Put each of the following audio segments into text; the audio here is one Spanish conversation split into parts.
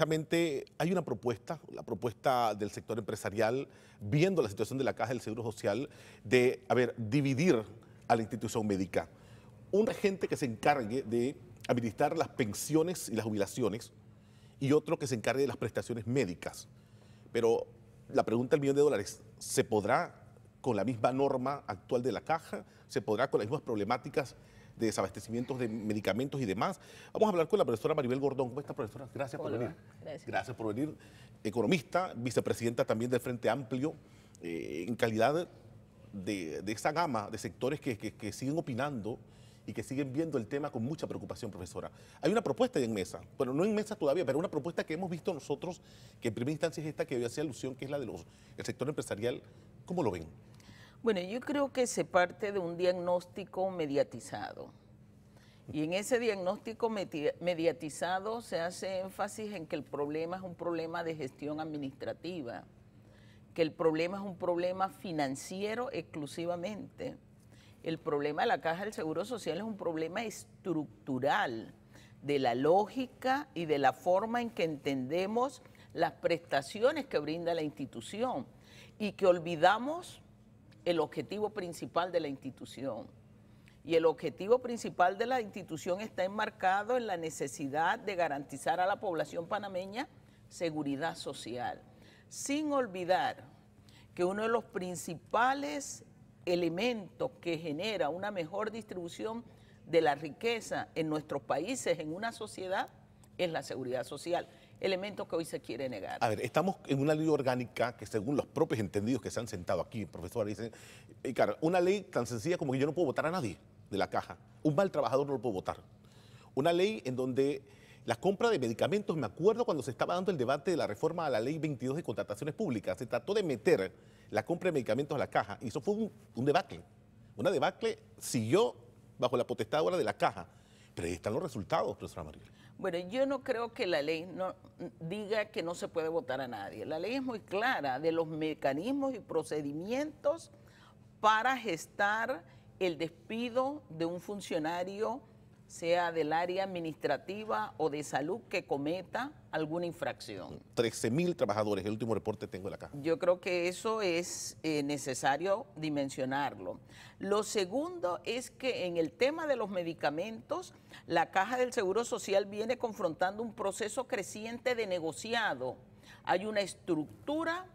Exactamente, hay una propuesta, la propuesta del sector empresarial, viendo la situación de la Caja del Seguro Social, de, dividir a la institución médica. Un agente que se encargue de administrar las pensiones y las jubilaciones y otro que se encargue de las prestaciones médicas. Pero la pregunta del millón de dólares, ¿se podrá con la misma norma actual de la caja? ¿Se podrá con las mismas problemáticas de desabastecimientos de medicamentos y demás. Vamos a hablar con la profesora Maribel Gordón. ¿Cómo está, profesora? Gracias por venir. Gracias. por venir. Economista, vicepresidenta también del Frente Amplio, eh, en calidad de, esa gama de sectores que, siguen opinando y que siguen viendo el tema con mucha preocupación, profesora. Hay una propuesta en mesa, bueno, no en mesa todavía, pero una propuesta que hemos visto nosotros, que en primera instancia es esta que hoy hacía alusión, que es la del sector empresarial. ¿Cómo lo ven? Bueno, yo creo que se parte de un diagnóstico mediatizado. Y en ese diagnóstico mediatizado se hace énfasis en que el problema es un problema de gestión administrativa, que el problema es un problema financiero exclusivamente. El problema de la Caja del Seguro Social es un problema estructural de la lógica y de la forma en que entendemos las prestaciones que brinda la institución y que olvidamos el objetivo principal de la institución. Y el objetivo principal de la institución está enmarcado en la necesidad de garantizar a la población panameña seguridad social, sin olvidar que uno de los principales elementos que genera una mejor distribución de la riqueza en nuestros países, en una sociedad, es la seguridad social, elemento que hoy se quiere negar. A ver, estamos en una ley orgánica que según los propios entendidos que se han sentado aquí, profesor, dicen, eh, una ley tan sencilla como que yo no puedo votar a nadie de la caja, un mal trabajador no lo puedo votar. Una ley en donde la compra de medicamentos, me acuerdo cuando se estaba dando el debate de la reforma a la ley 22 de contrataciones públicas, se trató de meter la compra de medicamentos a la caja y eso fue un, debacle. Una debacle siguió bajo la potestad ahora de la caja. Pero ahí están los resultados, profesora María. Bueno, yo no creo que la ley no, diga que no se puede votar a nadie. La ley es muy clara de los mecanismos y procedimientos para gestar el despido de un funcionario sea del área administrativa o de salud que cometa alguna infracción. 13 mil trabajadores, el último reporte tengo en la caja. Yo creo que eso es eh, necesario dimensionarlo. Lo segundo es que en el tema de los medicamentos, la caja del Seguro Social viene confrontando un proceso creciente de negociado. Hay una estructura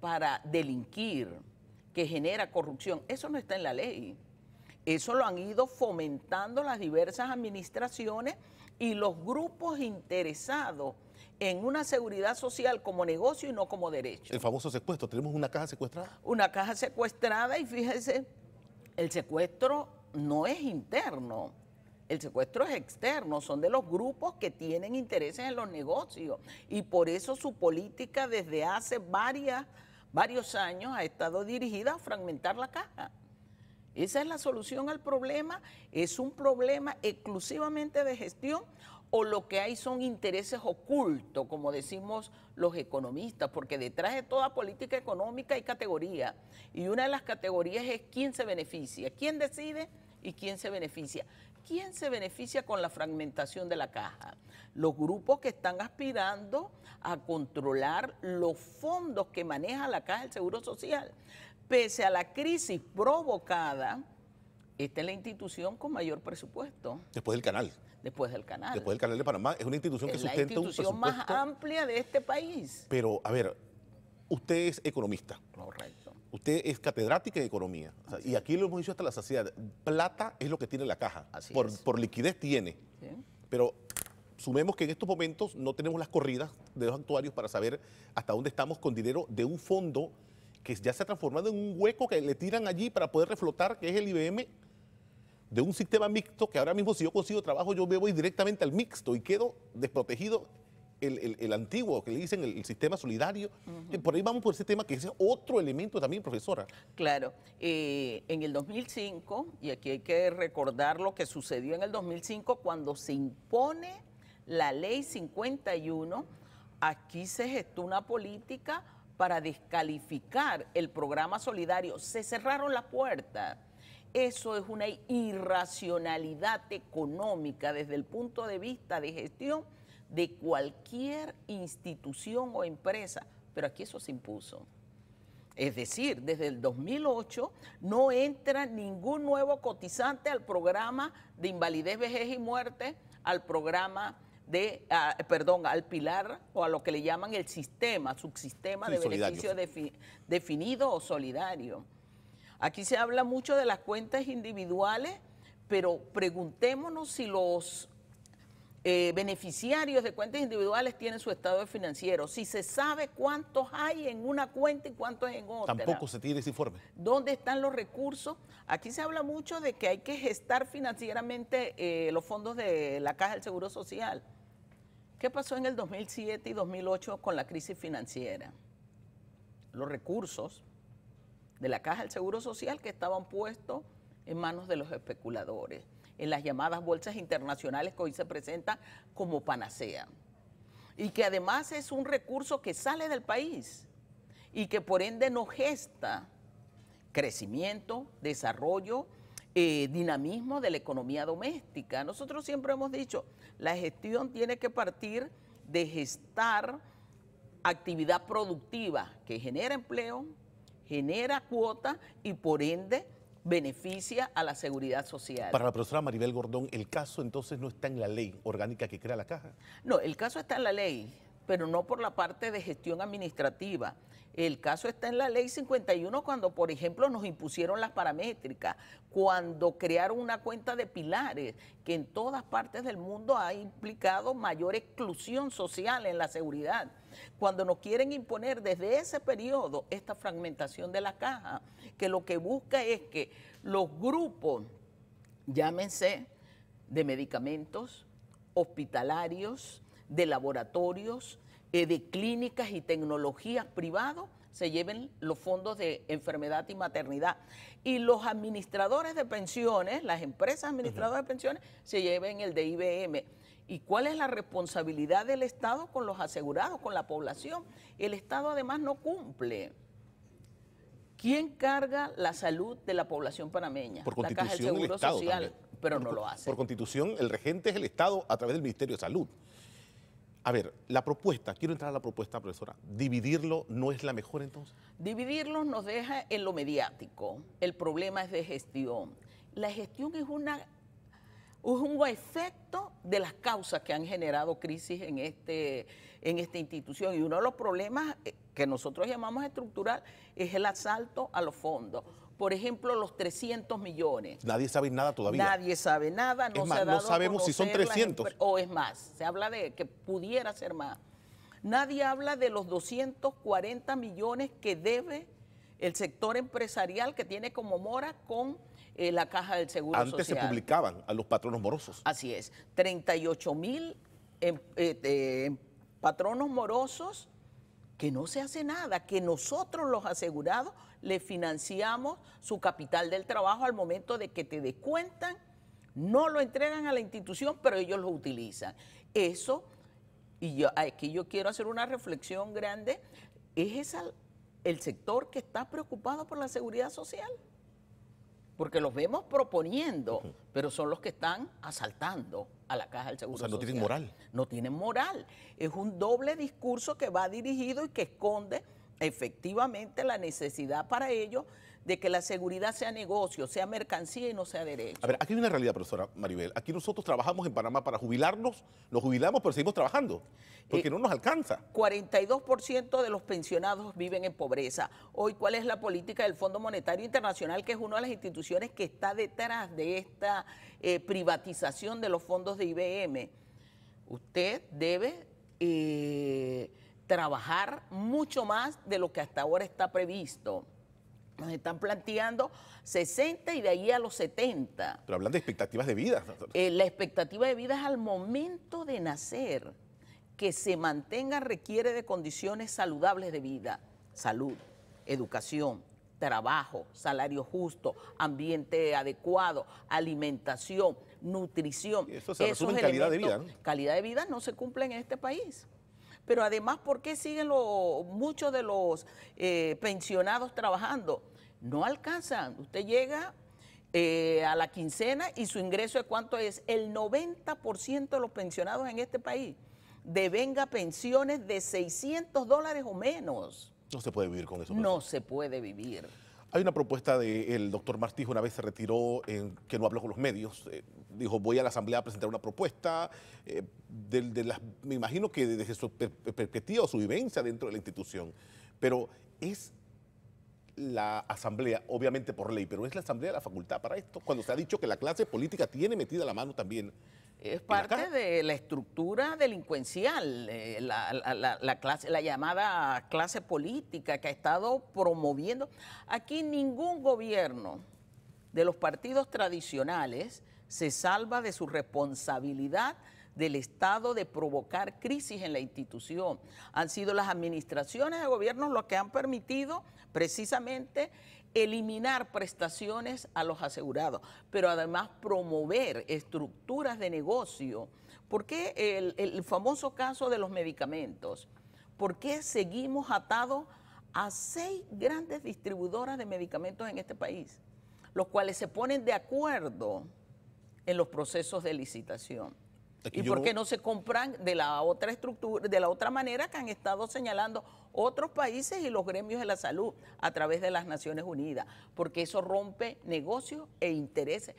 para delinquir que genera corrupción. Eso no está en la ley. Eso lo han ido fomentando las diversas administraciones y los grupos interesados en una seguridad social como negocio y no como derecho. El famoso secuestro, tenemos una caja secuestrada. Una caja secuestrada y fíjense, el secuestro no es interno, el secuestro es externo, son de los grupos que tienen intereses en los negocios y por eso su política desde hace varios años ha estado dirigida a fragmentar la caja. Esa es la solución al problema. ¿Es un problema exclusivamente de gestión o lo que hay son intereses ocultos, como decimos los economistas? Porque detrás de toda política económica hay categoría. Y una de las categorías es quién se beneficia, quién decide y quién se beneficia. ¿Quién se beneficia con la fragmentación de la caja? Los grupos que están aspirando a controlar los fondos que maneja la caja del Seguro Social pese a la crisis provocada, esta es la institución con mayor presupuesto. Después del canal. Después del canal. Después del canal de Panamá. Es una institución que sustenta un presupuesto. Es la institución más amplia de este país. Pero, a ver, usted es economista. Correcto. Usted es catedrática de economía. y aquí lo hemos dicho hasta la saciedad. Plata es lo que tiene la caja. por, por liquidez tiene. Pero sumemos que en estos momentos no tenemos las corridas de los actuarios para saber hasta dónde estamos con dinero de un fondo que ya se ha transformado en un hueco que le tiran allí para poder reflotar, que es el IBM, de un sistema mixto que ahora mismo si yo consigo trabajo yo me voy directamente al mixto y quedo desprotegido el, antiguo, que le dicen el, sistema solidario. Por ahí vamos por ese tema que es otro elemento también, profesora. Claro, eh, en el 2005, y aquí hay que recordar lo que sucedió en el 2005 cuando se impone la ley 51, aquí se gestó una política para descalificar el programa solidario, se cerraron las puertas. Eso es una irracionalidad económica desde el punto de vista de gestión de cualquier institución o empresa, pero aquí eso se impuso. Es decir, desde el 2008 no entra ningún nuevo cotizante al programa de invalidez, vejez y muerte, al programa de, ah, perdón, al pilar o a lo que le llaman el sistema, subsistema de beneficio definido o solidario. Aquí se habla mucho de las cuentas individuales, pero preguntémonos si los eh, beneficiarios de cuentas individuales tienen su estado financiero. Si se sabe cuántos hay en una cuenta y cuántos en otra. Tampoco se tiene ese informe. ¿Dónde están los recursos? Aquí se habla mucho de que hay que gestar financieramente eh, los fondos de la Caja del Seguro Social. ¿Qué pasó en el 2007 y 2008 con la crisis financiera? Los recursos de la Caja del Seguro Social que estaban puestos en manos de los especuladores en las llamadas bolsas internacionales que hoy se presenta como panacea. Y que además es un recurso que sale del país y que por ende no gesta crecimiento, desarrollo, eh, dinamismo de la economía doméstica. Nosotros siempre hemos dicho, la gestión tiene que partir de gestar actividad productiva que genera empleo, genera cuota y por ende beneficia a la seguridad social. Para la profesora Maribel Gordón, ¿el caso entonces no está en la ley orgánica que crea la caja? No, el caso está en la ley, pero no por la parte de gestión administrativa. El caso está en la ley 51 cuando, por ejemplo, nos impusieron las paramétricas, cuando crearon una cuenta de pilares que en todas partes del mundo ha implicado mayor exclusión social en la seguridad cuando nos quieren imponer desde ese periodo esta fragmentación de la caja, que lo que busca es que los grupos, llámense de medicamentos, hospitalarios, de laboratorios, eh, de clínicas y tecnologías privadas, se lleven los fondos de enfermedad y maternidad. Y los administradores de pensiones, las empresas administradoras de pensiones, se lleven el de IBM. ¿Y cuál es la responsabilidad del Estado con los asegurados, con la población? El Estado además no cumple. ¿Quién carga la salud de la población panameña? Por la Caja del Seguro el Social, pero no lo hace. Por constitución, el regente es el Estado a través del Ministerio de Salud. A ver, la propuesta, quiero entrar a la propuesta, profesora. ¿Dividirlo no es la mejor entonces? Dividirlo nos deja en lo mediático. El problema es de gestión. La gestión es una un efecto de las causas que han generado crisis en, este, en esta institución. Y uno de los problemas eh, que nosotros llamamos estructural es el asalto a los fondos. Por ejemplo, los 300 millones. Nadie sabe nada todavía. Nadie sabe nada. No, no sabemos si son 300. O es más, se habla de que pudiera ser más. Nadie habla de los 240 millones que debe el sector empresarial que tiene como mora con eh, la caja del Seguro Social. Antes se publicaban a los patronos morosos. Así es, 38 mil em, eh, em, patronos morosos que no se hace nada, que nosotros los asegurados le financiamos su capital del trabajo al momento de que te descuentan, no lo entregan a la institución, pero ellos lo utilizan. Eso, y yo, aquí ah, yo quiero hacer una reflexión grande, es el sector que está preocupado por la seguridad social porque los vemos proponiendo, pero son los que están asaltando a la caja del Seguro O sea, no tienen moral. No tienen moral. Es un doble discurso que va dirigido y que esconde efectivamente la necesidad para ellos de que la seguridad sea negocio, sea mercancía y no sea derecho. A ver, aquí hay una realidad, profesora Maribel. Aquí nosotros trabajamos en Panamá para jubilarnos, nos jubilamos, pero seguimos trabajando, porque eh, no nos alcanza. 42% de los pensionados viven en pobreza. Hoy, ¿cuál es la política del Fondo Monetario Internacional, que es una de las instituciones que está detrás de esta eh, privatización de los fondos de IBM? Usted debe... Eh, trabajar mucho más de lo que hasta ahora está previsto. Nos están planteando 60 y de ahí a los 70. Pero hablan de expectativas de vida. Eh, la expectativa de vida es al momento de nacer. Que se mantenga requiere de condiciones saludables de vida. Salud, educación, trabajo, salario justo, ambiente adecuado, alimentación, nutrición. eso se resume en calidad de vida. Calidad de vida no se cumple en este país pero además, ¿por qué siguen muchos de los eh, pensionados trabajando? No alcanzan. Usted llega eh, a la quincena y su ingreso es cuánto es. El 90% de los pensionados en este país devenga pensiones de 600 dólares o menos. No se puede vivir con eso. No se puede vivir. Hay una propuesta del doctor Martí, una vez se retiró, en que no habló con los medios, eh, dijo voy a la Asamblea a presentar una propuesta, eh, me imagino que desde su perspectiva o su vivencia dentro de la institución, pero es la Asamblea, obviamente por ley, pero es la Asamblea de la facultad para esto, cuando se ha dicho que la clase política tiene metida la mano también es parte de la estructura delincuencial, eh, la, la llamada clase política que ha estado promoviendo. Aquí ningún gobierno de los partidos tradicionales se salva de su responsabilidad del Estado de provocar crisis en la institución. Han sido las administraciones de gobiernos los que han permitido precisamente eliminar prestaciones a los asegurados, pero además promover estructuras de negocio. ¿Por qué el, famoso caso de los medicamentos? ¿Por qué seguimos atados a seis grandes distribuidoras de medicamentos en este país, los cuales se ponen de acuerdo en los procesos de licitación? ¿Y por qué no se compran de la otra estructura, de la otra manera que han estado señalando otros países y los gremios de la salud a través de las Naciones Unidas? Porque eso rompe negocios e intereses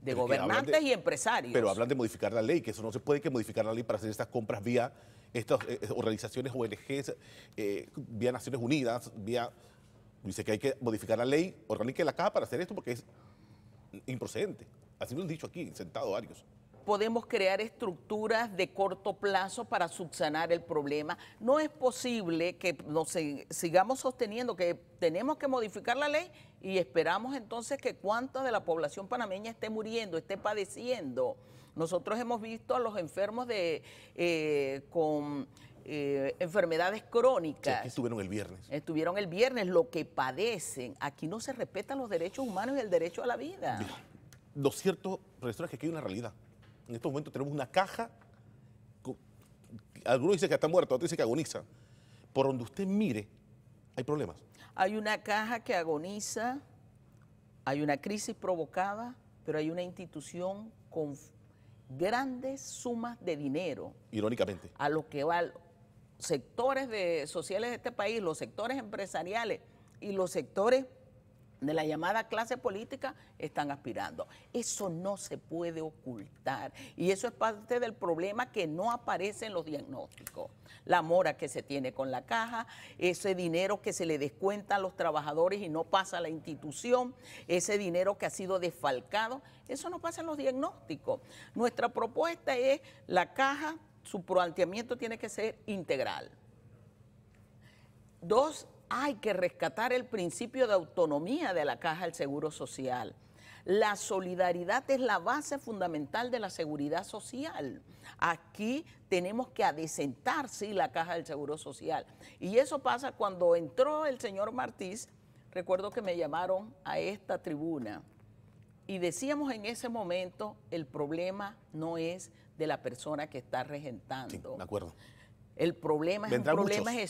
de gobernantes y empresarios. Pero hablan de modificar la ley, que eso no se puede que modificar la ley para hacer estas compras vía estas eh, eh, organizaciones ONGs, eh, vía Naciones Unidas, vía... Dice que hay que modificar la ley orgánica la caja para hacer esto porque es improcedente. Así lo han dicho aquí, sentado varios podemos crear estructuras de corto plazo para subsanar el problema. No es posible que nos sigamos sosteniendo que tenemos que modificar la ley y esperamos entonces que cuánta de la población panameña esté muriendo, esté padeciendo. Nosotros hemos visto a los enfermos de eh, con eh, enfermedades crónicas. estuvieron el viernes. Estuvieron el viernes, lo que padecen. Aquí no se respetan los derechos humanos y el derecho a la vida. lo cierto, profesora, es que aquí hay una realidad. En estos momentos tenemos una caja, algunos dicen que está muerto otros dicen que agoniza. Por donde usted mire, hay problemas. Hay una caja que agoniza, hay una crisis provocada, pero hay una institución con grandes sumas de dinero. Irónicamente. A lo que van sectores sociales de este país, los sectores empresariales y los sectores de la llamada clase política están aspirando. Eso no se puede ocultar y eso es parte del problema que no aparece en los diagnósticos. La mora que se tiene con la caja, ese dinero que se le descuenta a los trabajadores y no pasa a la institución, ese dinero que ha sido desfalcado, eso no pasa en los diagnósticos. Nuestra propuesta es la caja, su planteamiento tiene que ser integral. Dos, hay que rescatar el principio de autonomía de la caja del Seguro Social. La solidaridad es la base fundamental de la seguridad social. Aquí tenemos que adecentarse la caja del Seguro Social. Y eso pasa cuando entró el señor Martí. recuerdo que me llamaron a esta tribuna y decíamos en ese momento, el problema no es de la persona que está regentando. Sí, de acuerdo el problema es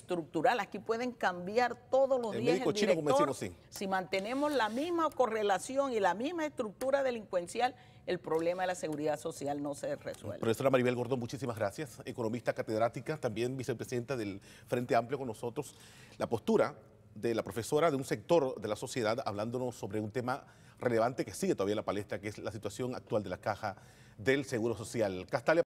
estructural. Aquí pueden cambiar todos los días el director. Si mantenemos la misma correlación y la misma estructura delincuencial, el problema de la seguridad social no se resuelve. Profesora Maribel Gordón, muchísimas gracias. Economista catedrática, también vicepresidenta del Frente Amplio con nosotros. La postura de la profesora de un sector de la sociedad hablándonos sobre un tema relevante que sigue todavía en la palestra, que es la situación actual de la caja del Seguro Social. Castalia